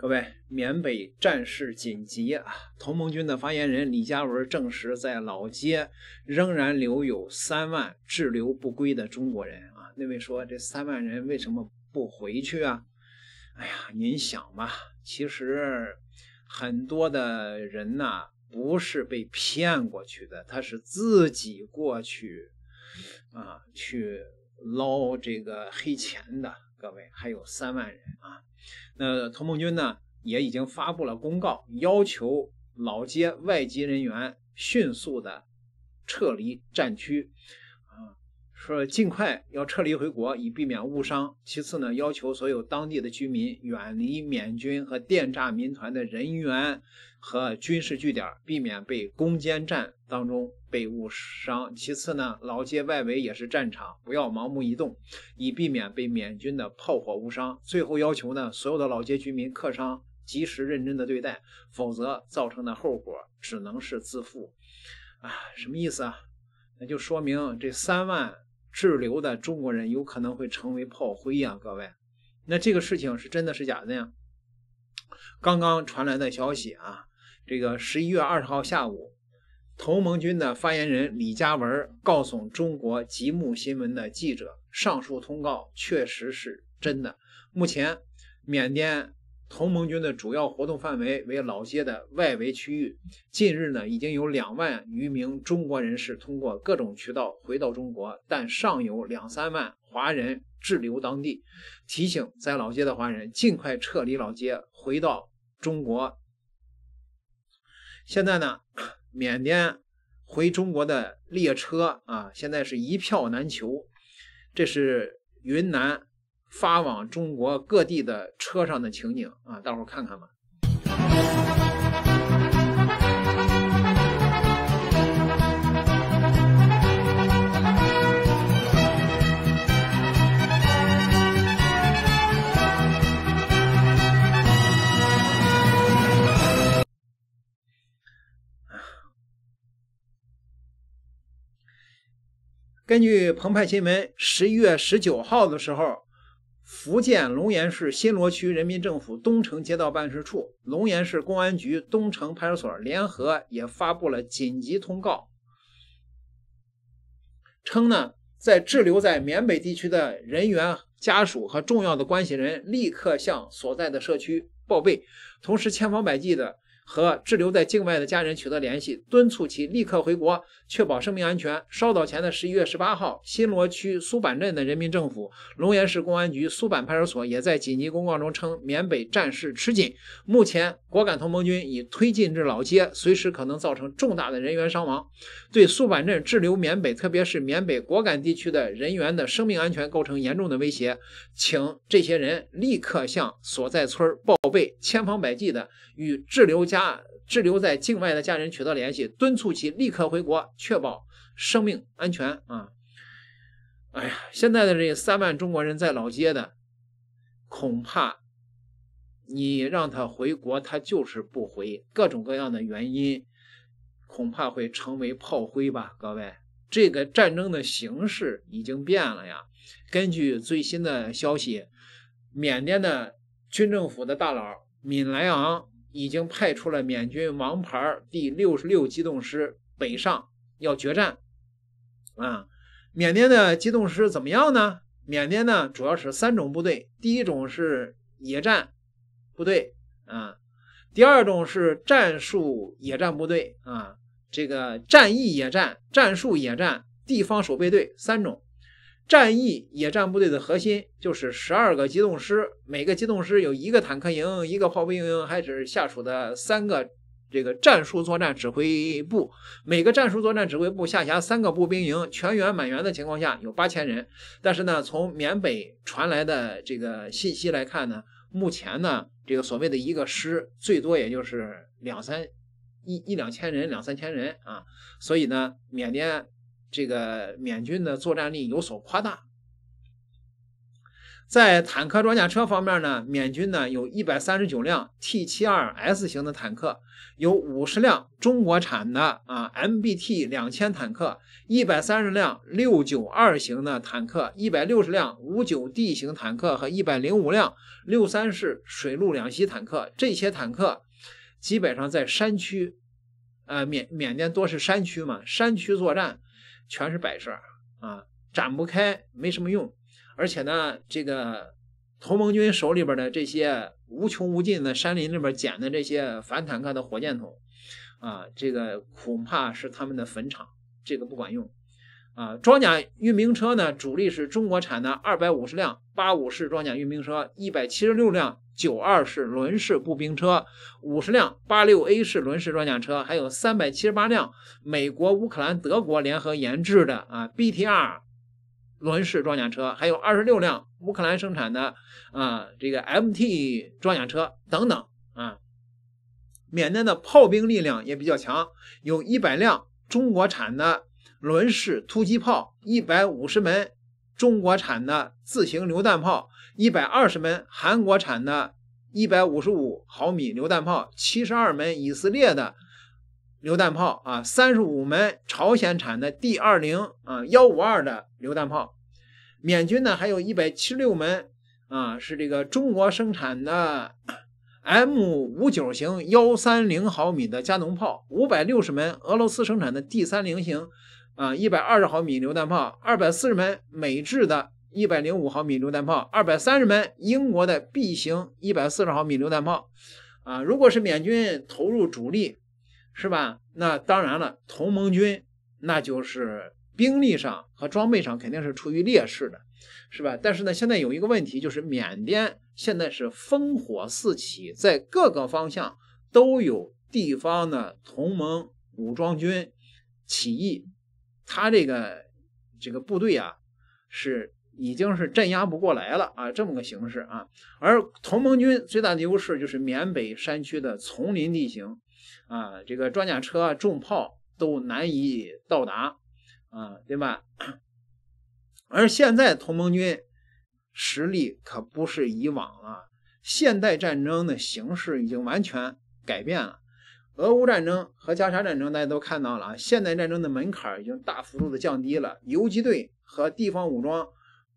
各位，缅北战事紧急啊！同盟军的发言人李佳文证实，在老街仍然留有三万滞留不归的中国人啊。那位说，这三万人为什么不回去啊？哎呀，您想吧，其实很多的人呐，不是被骗过去的，他是自己过去啊，去捞这个黑钱的。各位，还有三万人啊！那同盟军呢，也已经发布了公告，要求老街外籍人员迅速的撤离战区。说尽快要撤离回国，以避免误伤。其次呢，要求所有当地的居民远离缅军和电诈民团的人员和军事据点，避免被攻坚战当中被误伤。其次呢，老街外围也是战场，不要盲目移动，以避免被缅军的炮火误伤。最后要求呢，所有的老街居民、客商及时认真的对待，否则造成的后果只能是自负。啊，什么意思啊？那就说明这三万。滞留的中国人有可能会成为炮灰呀，各位，那这个事情是真的是假的呀？刚刚传来的消息啊，这个十一月二十号下午，同盟军的发言人李佳文告诉中国极目新闻的记者，上述通告确实是真的。目前，缅甸。同盟军的主要活动范围为老街的外围区域。近日呢，已经有两万余名中国人士通过各种渠道回到中国，但尚有两三万华人滞留当地。提醒在老街的华人尽快撤离老街，回到中国。现在呢，缅甸回中国的列车啊，现在是一票难求。这是云南。发往中国各地的车上的情景啊，大伙看看吧。根据澎湃新闻十一月十九号的时候。福建龙岩市新罗区人民政府东城街道办事处、龙岩市公安局东城派出所联合也发布了紧急通告，称呢，在滞留在缅北地区的人员家属和重要的关系人，立刻向所在的社区报备，同时千方百计的。和滞留在境外的家人取得联系，敦促其立刻回国，确保生命安全。稍早前的十一月十八号，新罗区苏板镇的人民政府、龙岩市公安局苏板派出所也在紧急公告中称，缅北战事吃紧，目前果敢同盟军已推进至老街，随时可能造成重大的人员伤亡，对苏板镇滞留缅北，特别是缅北果敢地区的人员的生命安全构成严重的威胁，请这些人立刻向所在村儿报备，千方百计的与滞留家。滞留在境外的家人取得联系，敦促其立刻回国，确保生命安全啊！哎呀，现在的这三万中国人在老街的，恐怕你让他回国，他就是不回，各种各样的原因，恐怕会成为炮灰吧？各位，这个战争的形势已经变了呀！根据最新的消息，缅甸的军政府的大佬敏莱昂。已经派出了缅军王牌第六十六机动师北上，要决战，啊！缅甸的机动师怎么样呢？缅甸呢主要是三种部队，第一种是野战部队啊，第二种是战术野战部队啊，这个战役野战、战术野战、地方守备队三种。战役野战部队的核心就是十二个机动师，每个机动师有一个坦克营、一个炮兵营，还指下属的三个这个战术作战指挥部。每个战术作战指挥部下辖三个步兵营，全员满员的情况下有八千人。但是呢，从缅北传来的这个信息来看呢，目前呢，这个所谓的一个师最多也就是两三一一两千人、两三千人啊。所以呢，缅甸。这个缅军的作战力有所夸大。在坦克装甲车方面呢，缅军呢有一百三十九辆 T 七二 S 型的坦克，有五十辆中国产的啊 MBT 两千坦克，一百三十辆六九二型的坦克，一百六十辆五九 D 型坦克和一百零五辆六三式水陆两栖坦克。这些坦克基本上在山区，呃缅缅甸多是山区嘛，山区作战。全是摆设啊，展不开，没什么用。而且呢，这个同盟军手里边的这些无穷无尽的山林里边捡的这些反坦克的火箭筒，啊，这个恐怕是他们的坟场，这个不管用。啊，装甲运兵车呢，主力是中国产的二百五十辆八五式装甲运兵车，一百七十六辆。九二式轮式步兵车五十辆，八六 A 式轮式装甲车，还有三百七十八辆美国、乌克兰、德国联合研制的啊 BTR 轮式装甲车，还有二十六辆乌克兰生产的啊这个 MT 装甲车等等啊。缅甸的炮兵力量也比较强，有一百辆中国产的轮式突击炮，一百五十门。中国产的自行榴弹炮一百二十门，韩国产的，一百五十五毫米榴弹炮七十二门，以色列的榴弹炮啊，三十五门朝鲜产的 D 二零啊幺五二的榴弹炮，缅军呢还有一百七十六门啊，是这个中国生产的 M 五九型幺三零毫米的加农炮五百六十门俄罗斯生产的 D 三零型。啊，一百二十毫米榴弹炮，二百四十门美制的，一百零五毫米榴弹炮，二百三十门英国的 B 型一百四十毫米榴弹炮，啊，如果是缅军投入主力，是吧？那当然了，同盟军那就是兵力上和装备上肯定是处于劣势的，是吧？但是呢，现在有一个问题，就是缅甸现在是烽火四起，在各个方向都有地方的同盟武装军起义。他这个这个部队啊，是已经是镇压不过来了啊，这么个形势啊。而同盟军最大的优势就是缅北山区的丛林地形啊，这个装甲车啊、重炮都难以到达啊，对吧？而现在同盟军实力可不是以往了，现代战争的形势已经完全改变了。俄乌战争和加沙战争，大家都看到了啊。现代战争的门槛已经大幅度的降低了。游击队和地方武装，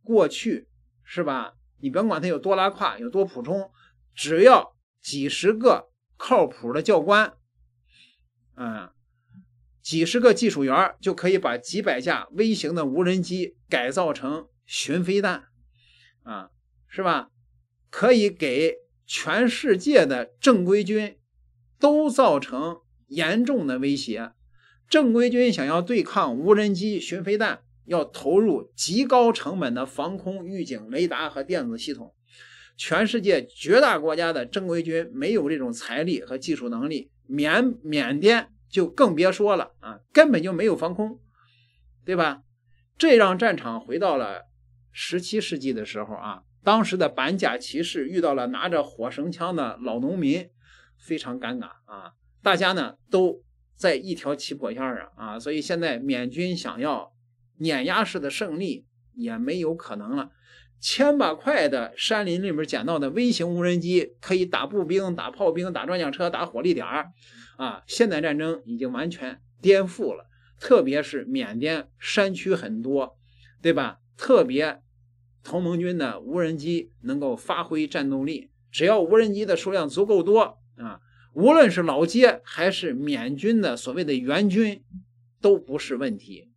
过去是吧？你甭管它有多拉胯，有多普通，只要几十个靠谱的教官，啊，几十个技术员就可以把几百架微型的无人机改造成巡飞弹，啊，是吧？可以给全世界的正规军。都造成严重的威胁。正规军想要对抗无人机、巡飞弹，要投入极高成本的防空预警雷达和电子系统。全世界绝大国家的正规军没有这种财力和技术能力。缅缅甸就更别说了啊，根本就没有防空，对吧？这让战场回到了十七世纪的时候啊，当时的板甲骑士遇到了拿着火绳枪的老农民。非常尴尬啊！大家呢都在一条起跑线上啊，所以现在缅军想要碾压式的胜利也没有可能了。千把块的山林里面捡到的微型无人机，可以打步兵、打炮兵、打装甲车、打火力点啊！现代战争已经完全颠覆了，特别是缅甸山区很多，对吧？特别同盟军的无人机能够发挥战斗力，只要无人机的数量足够多。啊，无论是老街还是缅军的所谓的援军，都不是问题。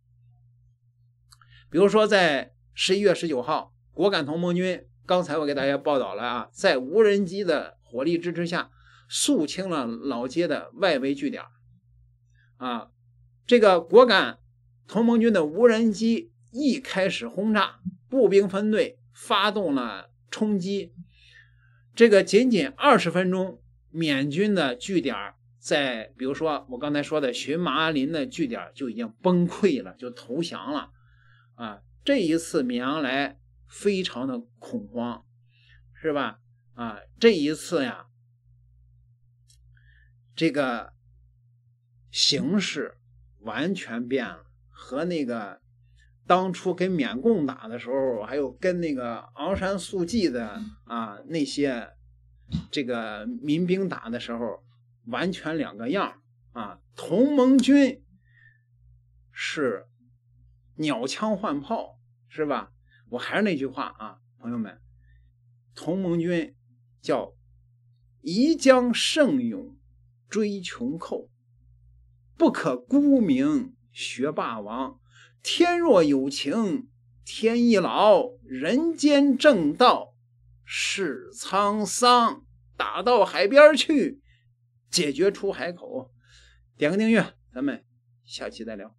比如说，在十一月十九号，果敢同盟军刚才我给大家报道了啊，在无人机的火力支持下，肃清了老街的外围据点。啊，这个果敢同盟军的无人机一开始轰炸，步兵分队发动了冲击，这个仅仅二十分钟。缅军的据点在比如说我刚才说的寻麻林的据点就已经崩溃了，就投降了，啊，这一次缅阳来非常的恐慌，是吧？啊，这一次呀，这个形势完全变了，和那个当初跟缅共打的时候，还有跟那个昂山素季的啊那些。这个民兵打的时候，完全两个样啊！同盟军是鸟枪换炮，是吧？我还是那句话啊，朋友们，同盟军叫宜将剩勇追穷寇，不可沽名学霸王。天若有情，天亦老；人间正道。是沧桑，打到海边去，解决出海口。点个订阅，咱们下期再聊。